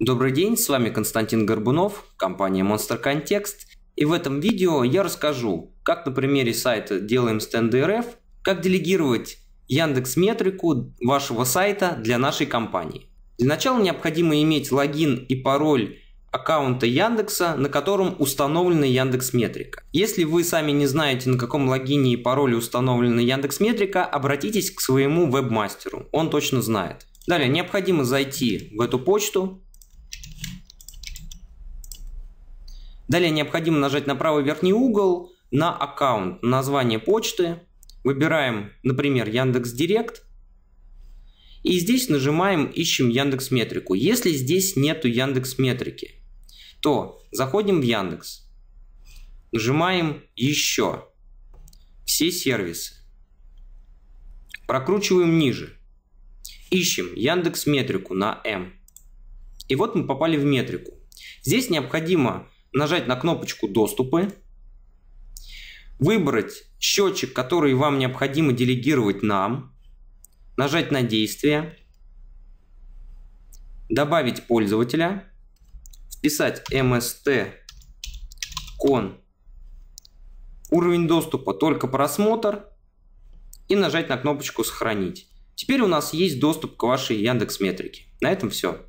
Добрый день, с вами Константин Горбунов, компания Monster Context, и в этом видео я расскажу, как на примере сайта «Делаем стенд РФ», как делегировать Яндекс Метрику вашего сайта для нашей компании. Для начала необходимо иметь логин и пароль аккаунта Яндекса, на котором установлена Яндекс Метрика. Если вы сами не знаете, на каком логине и пароле установлена Яндекс Метрика, обратитесь к своему веб-мастеру, он точно знает. Далее необходимо зайти в эту почту, Далее необходимо нажать на правый верхний угол, на аккаунт, название почты. Выбираем, например, Яндекс Директ. И здесь нажимаем «Ищем Яндекс Метрику». Если здесь нету Яндекс Метрики, то заходим в Яндекс, нажимаем «Еще», «Все сервисы», прокручиваем ниже, ищем Яндекс Метрику на М. И вот мы попали в метрику. Здесь необходимо нажать на кнопочку «Доступы», выбрать счетчик, который вам необходимо делегировать нам, нажать на «Действие», добавить пользователя, вписать mst con уровень доступа только просмотр и нажать на кнопочку «Сохранить». Теперь у нас есть доступ к вашей Яндекс Метрике. На этом все.